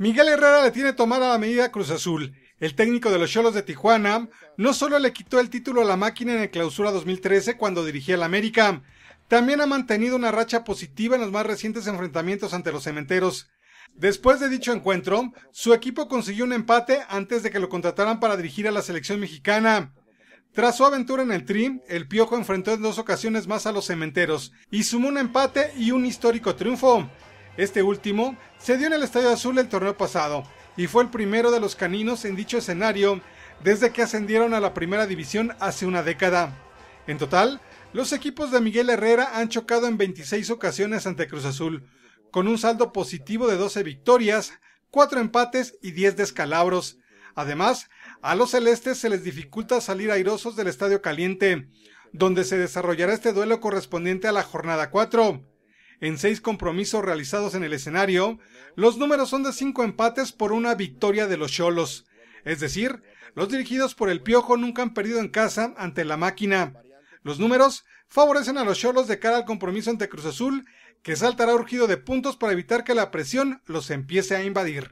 Miguel Herrera le tiene tomada la medida Cruz Azul. El técnico de los Cholos de Tijuana no solo le quitó el título a la máquina en el clausura 2013 cuando dirigía al América, también ha mantenido una racha positiva en los más recientes enfrentamientos ante los cementeros. Después de dicho encuentro, su equipo consiguió un empate antes de que lo contrataran para dirigir a la selección mexicana. Tras su aventura en el Trim, el Piojo enfrentó en dos ocasiones más a los cementeros y sumó un empate y un histórico triunfo. Este último se dio en el Estadio Azul el torneo pasado y fue el primero de los caninos en dicho escenario desde que ascendieron a la primera división hace una década. En total, los equipos de Miguel Herrera han chocado en 26 ocasiones ante Cruz Azul, con un saldo positivo de 12 victorias, 4 empates y 10 descalabros. Además, a los celestes se les dificulta salir airosos del Estadio Caliente, donde se desarrollará este duelo correspondiente a la jornada 4 en seis compromisos realizados en el escenario, los números son de cinco empates por una victoria de los Cholos. Es decir, los dirigidos por el Piojo nunca han perdido en casa ante la máquina. Los números favorecen a los Cholos de cara al compromiso ante Cruz Azul, que saltará urgido de puntos para evitar que la presión los empiece a invadir.